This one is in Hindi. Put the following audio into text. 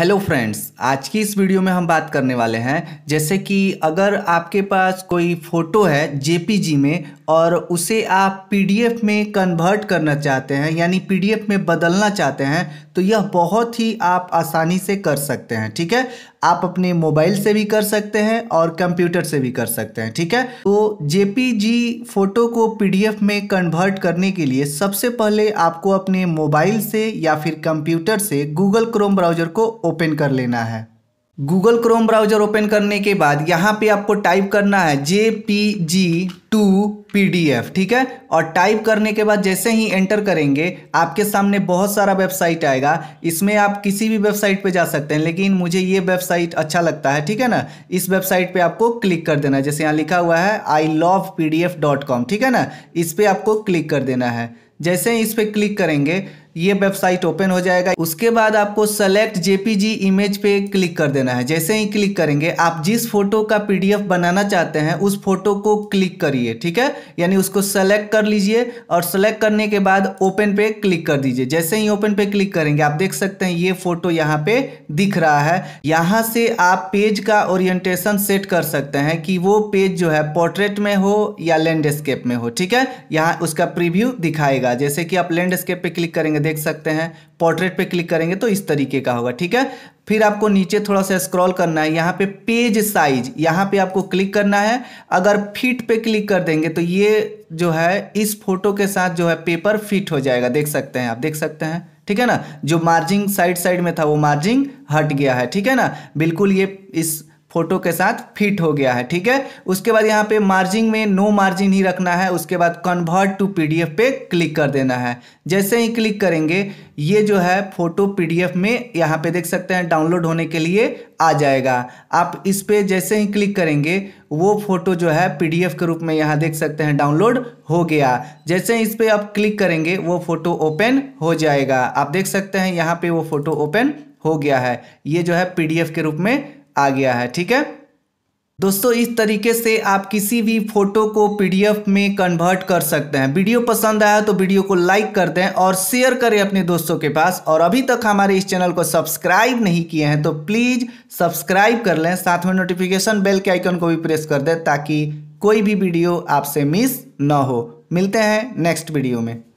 हेलो फ्रेंड्स आज की इस वीडियो में हम बात करने वाले हैं जैसे कि अगर आपके पास कोई फ़ोटो है जेपीजी में और उसे आप पीडीएफ में कन्वर्ट करना चाहते हैं यानी पीडीएफ में बदलना चाहते हैं तो यह बहुत ही आप आसानी से कर सकते हैं ठीक है आप अपने मोबाइल से भी कर सकते हैं और कंप्यूटर से भी कर सकते हैं ठीक है तो जे फ़ोटो को पी में कन्वर्ट करने के लिए सबसे पहले आपको अपने मोबाइल से या फिर कंप्यूटर से गूगल क्रोम ब्राउजर को ओपन कर लेना है गूगल क्रोम ब्राउजर ओपन करने के बाद यहाँ पे आपको टाइप करना है J P G to P D F ठीक है और टाइप करने के बाद जैसे ही एंटर करेंगे आपके सामने बहुत सारा वेबसाइट आएगा इसमें आप किसी भी वेबसाइट पे जा सकते हैं लेकिन मुझे ये वेबसाइट अच्छा लगता है ठीक है ना इस वेबसाइट पे आपको क्लिक कर देना है जैसे यहाँ लिखा हुआ है I love P D F dot com ठीक है ना इस पर आपको क्लिक कर देना है जैसे ही इस पर क्लिक करेंगे ये वेबसाइट ओपन हो जाएगा उसके बाद आपको सेलेक्ट जेपीजी इमेज पे क्लिक कर देना है जैसे ही क्लिक करेंगे आप जिस फोटो का पीडीएफ बनाना चाहते हैं उस फोटो को क्लिक करिए ठीक है यानी उसको सेलेक्ट कर लीजिए और सेलेक्ट करने के बाद ओपन पे क्लिक कर दीजिए जैसे ही ओपन पे क्लिक करेंगे आप देख सकते हैं ये फोटो यहाँ पे दिख रहा है यहाँ से आप पेज का ओरिएंटेशन सेट कर सकते हैं कि वो पेज जो है पोर्ट्रेट में हो या लैंडस्केप में हो ठीक है यहाँ उसका प्रिव्यू दिखाएगा जैसे कि आप लैंडस्केप पे क्लिक करेंगे करेंगे देख सकते हैं पोर्ट्रेट पे क्लिक करेंगे तो इस तरीके का होगा ठीक है फिर आपको नीचे थोड़ा सा स्क्रॉल करना है यहाँ पे पेज साइज यहाँ पे आपको क्लिक करना है अगर फिट पे क्लिक कर देंगे तो ये जो है इस फोटो के साथ जो है पेपर फिट हो जाएगा देख सकते हैं आप देख सकते हैं ठीक है ना जो मार्जिंग साइड साइड में था वो मार्जिंग हट गया है ठीक है ना बिल्कुल ये इस फोटो के साथ फिट हो गया है ठीक है उसके बाद यहाँ पे मार्जिन में नो मार्जिन ही रखना है उसके बाद कन्वर्ट टू पीडीएफ पे क्लिक कर देना है जैसे ही क्लिक करेंगे ये जो है फोटो पीडीएफ में यहाँ पे देख सकते हैं डाउनलोड होने के लिए आ जाएगा आप इस पर जैसे ही क्लिक करेंगे वो फोटो जो है पीडीएफ के रूप में यहाँ देख सकते हैं डाउनलोड हो गया जैसे ही इस पर आप क्लिक करेंगे वो फोटो ओपन हो जाएगा आप देख सकते हैं यहाँ पे वो फोटो ओपन हो गया है ये जो है पी के रूप में आ गया है ठीक है दोस्तों इस तरीके से आप किसी भी फोटो को पीडीएफ में कन्वर्ट कर सकते हैं वीडियो पसंद आया तो वीडियो को लाइक कर दें और शेयर करें अपने दोस्तों के पास और अभी तक हमारे इस चैनल को सब्सक्राइब नहीं किए हैं तो प्लीज़ सब्सक्राइब कर लें साथ में नोटिफिकेशन बेल के आइकन को भी प्रेस कर दें ताकि कोई भी वीडियो आपसे मिस ना हो मिलते हैं नेक्स्ट वीडियो में